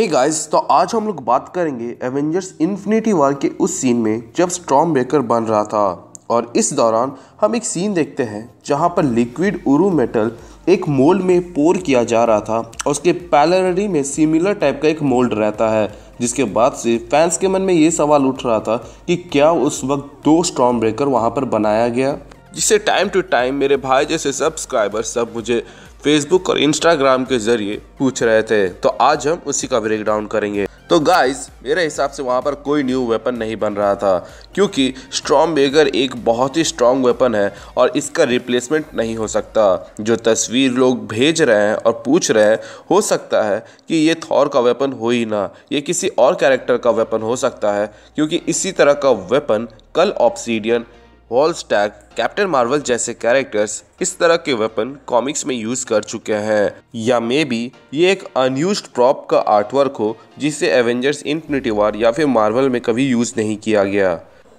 hey guys, तो आज हम लोग बात करेंगे एवेंजर्स इन्फिनिटी वार के उस सीन में जब स्टॉम ब्रेकर बन रहा था और इस दौरान हम एक सीन देखते हैं जहां पर लिक्विड उरू मेटल एक मोल्ड में पोर किया जा रहा था और उसके पैलरी में सिमिलर टाइप का एक मोल्ड रहता है जिसके बाद से फैंस के मन में ये सवाल उठ रहा था कि क्या उस वक्त दो स्टॉम ब्रेकर वहाँ पर बनाया गया जिसे टाइम टू टाइम मेरे भाई जैसे सब्सक्राइबर सब मुझे फेसबुक और इंस्टाग्राम के जरिए पूछ रहे थे तो आज हम उसी का ब्रेक डाउन करेंगे तो गाइस मेरे हिसाब से वहाँ पर कोई न्यू वेपन नहीं बन रहा था क्योंकि स्ट्रॉन्ग बेगर एक बहुत ही स्ट्रॉन्ग वेपन है और इसका रिप्लेसमेंट नहीं हो सकता जो तस्वीर लोग भेज रहे हैं और पूछ रहे हैं हो सकता है कि ये थॉर का वेपन हो ही ना ये किसी और कैरेक्टर का वेपन हो सकता है क्योंकि इसी तरह का वेपन कल ऑप्सीडियन वॉल स्टैक कैप्टन मार्वल जैसे कैरेक्टर्स इस तरह के वेपन कॉमिक्स में यूज कर चुके हैं या मे बी ये एक अनयूज प्रॉप का आर्टवर्क हो जिसे एवेंजर्स इंफिनिटी वार या फिर मार्वल में कभी यूज नहीं किया गया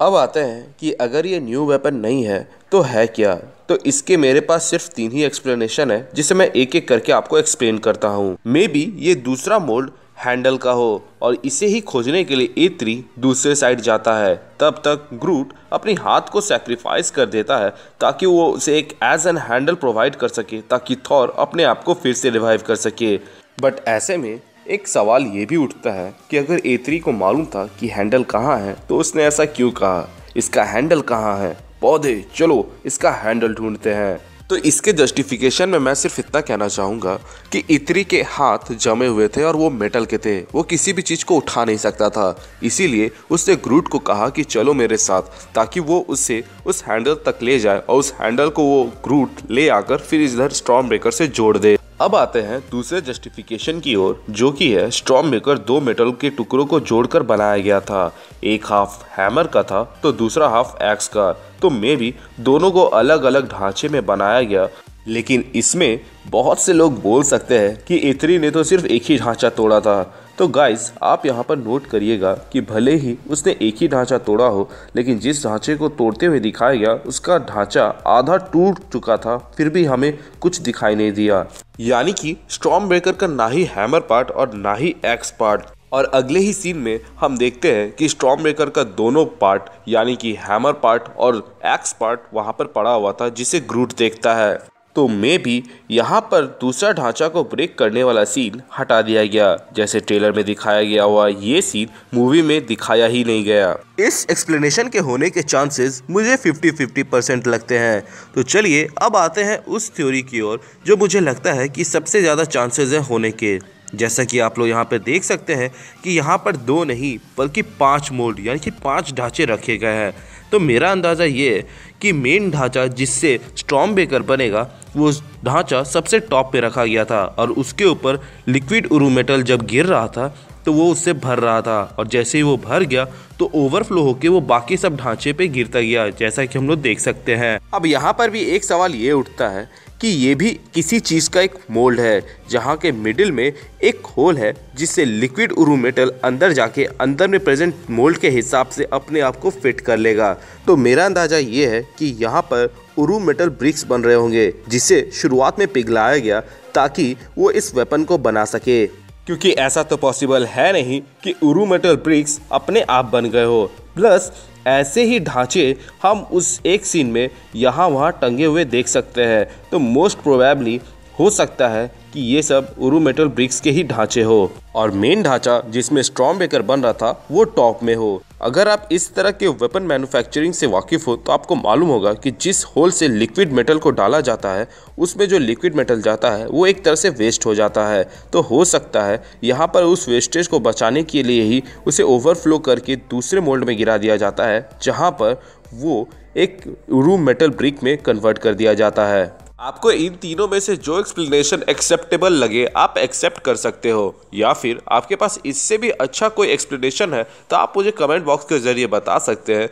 अब आते हैं कि अगर ये न्यू वेपन नहीं है तो है क्या तो इसके मेरे पास सिर्फ तीन ही एक्सप्लेनेशन है जिसे मैं एक एक करके आपको एक्सप्लेन करता हूँ मे बी ये दूसरा मोल्ड हैंडल का हो और इसे ही खोजने के लिए एत्री दूसरे साइड जाता है तब तक ग्रूट अपने हाथ को सेक्रीफाइस कर देता है ताकि वो उसे एक एज एन हैंडल प्रोवाइड कर सके ताकि थॉर अपने आप को फिर से रिवाइव कर सके बट ऐसे में एक सवाल ये भी उठता है कि अगर एत्री को मालूम था कि हैंडल कहाँ है तो उसने ऐसा क्यों कहा इसका हैंडल कहाँ है पौधे चलो इसका हैंडल ढूंढते हैं तो इसके जस्टिफिकेशन में मैं सिर्फ इतना कहना चाहूँगा कि इतरी के हाथ जमे हुए थे और वो मेटल के थे वो किसी भी चीज़ को उठा नहीं सकता था इसीलिए उसने ग्रूट को कहा कि चलो मेरे साथ ताकि वो उसे उस हैंडल तक ले जाए और उस हैंडल को वो ग्रूट ले आकर फिर इधर स्ट्रॉम ब्रेकर से जोड़ दे अब आते हैं दूसरे जस्टिफिकेशन की ओर जो कि है स्ट्रॉम मेकर दो मेटल के टुकड़ों को जोड़कर बनाया गया था एक हाफ हैमर का था तो दूसरा हाफ एक्स का तो मे भी दोनों को अलग अलग ढांचे में बनाया गया लेकिन इसमें बहुत से लोग बोल सकते हैं कि एथरी ने तो सिर्फ एक ही ढांचा तोड़ा था तो गाइस आप यहाँ पर नोट करिएगा कि भले ही उसने एक ही ढांचा तोड़ा हो लेकिन जिस ढांचे को तोड़ते हुए दिखाया गया उसका ढांचा आधा टूट चुका था फिर भी हमें कुछ दिखाई नहीं दिया यानी कि स्ट्रॉम ब्रेकर का ना ही हैमर पार्ट और ना ही एक्स पार्ट और अगले ही सीन में हम देखते हैं कि स्ट्रॉम ब्रेकर का दोनों पार्ट यानी कि हैमर पार्ट और एक्स पार्ट वहाँ पर पड़ा हुआ था जिसे ग्रूट देखता है तो मे भी यहाँ पर दूसरा ढांचा को ब्रेक करने वाला सीन हटा दिया गया जैसे ट्रेलर में दिखाया गया हुआ ये सीन मूवी में दिखाया ही नहीं गया इस एक्सप्लेनेशन के होने के चांसेस मुझे 50-50 परसेंट लगते हैं तो चलिए अब आते हैं उस थ्योरी की ओर जो मुझे लगता है कि सबसे ज़्यादा चांसेज है होने के जैसा कि आप लोग यहाँ पर देख सकते हैं कि यहाँ पर दो नहीं बल्कि पाँच मोल्ड यानी कि पाँच ढांचे रखे गए हैं तो मेरा अंदाज़ा ये है कि मेन ढांचा जिससे स्ट्रॉम बेकर बनेगा वो ढांचा सबसे टॉप पे रखा गया था और उसके ऊपर लिक्विड उरू मेटल जब गिर रहा था तो वो उससे भर रहा था और जैसे ही वो भर गया तो ओवरफ्लो होकर वो बाकी सब ढांचे पे गिरता गया जैसा कि हम लोग देख सकते हैं अब यहाँ पर भी एक सवाल ये उठता है कि ये भी किसी चीज़ का एक मोल्ड है जहाँ के मिडिल में एक होल है जिससे लिक्विड उरू मेटल अंदर जाके अंदर में प्रेजेंट मोल्ड के हिसाब से अपने आप को फिट कर लेगा तो मेरा अंदाज़ा ये है कि यहाँ पर उरू मेटल ब्रिक्स बन रहे होंगे जिसे शुरुआत में पिघलाया गया ताकि वो इस वेपन को बना सके क्योंकि ऐसा तो पॉसिबल है नहीं कि उरू मेटल ब्रिक्स अपने आप बन गए हो प्लस ऐसे ही ढांचे हम उस एक सीन में यहाँ वहाँ टंगे हुए देख सकते हैं तो मोस्ट प्रोबेबली हो सकता है कि ये सब उरु मेटल ब्रिक्स के ही ढांचे हो और मेन ढांचा जिसमें स्ट्रॉन्ग ब्रेकर बन रहा था वो टॉप में हो अगर आप इस तरह के वेपन मैन्युफैक्चरिंग से वाकिफ हो तो आपको मालूम होगा कि जिस होल से लिक्विड मेटल को डाला जाता है उसमें जो लिक्विड मेटल जाता है वो एक तरह से वेस्ट हो जाता है तो हो सकता है यहाँ पर उस वेस्टेज को बचाने के लिए ही उसे ओवरफ्लो करके दूसरे मोल्ड में गिरा दिया जाता है जहाँ पर वो एक रूम मेटल ब्रिक में कन्वर्ट कर दिया जाता है आपको इन तीनों में से जो एक्सप्लेनेशन एक्सेप्टेबल लगे आप एक्सेप्ट कर सकते हो या फिर आपके पास इससे भी अच्छा कोई एक्सप्लेनेशन है तो आप मुझे कमेंट बॉक्स के जरिए बता सकते हैं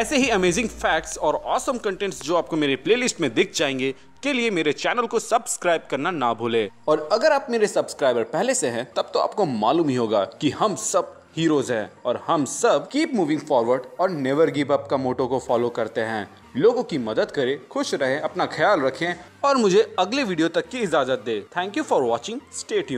ऐसे ही अमेजिंग फैक्ट्स और ऑसम कंटेंट्स जो आपको मेरे प्लेलिस्ट में दिख जाएंगे के लिए मेरे चैनल को सब्सक्राइब करना ना भूले और अगर आप मेरे सब्सक्राइबर पहले से हैं तब तो आपको मालूम ही होगा कि हम सब हीरोज़ है और हम सब कीप मूविंग फॉरवर्ड और नेवर गिव अप का मोटो को फॉलो करते हैं लोगों की मदद करें खुश रहें अपना ख्याल रखें और मुझे अगले वीडियो तक की इजाज़त दे thank you for watching state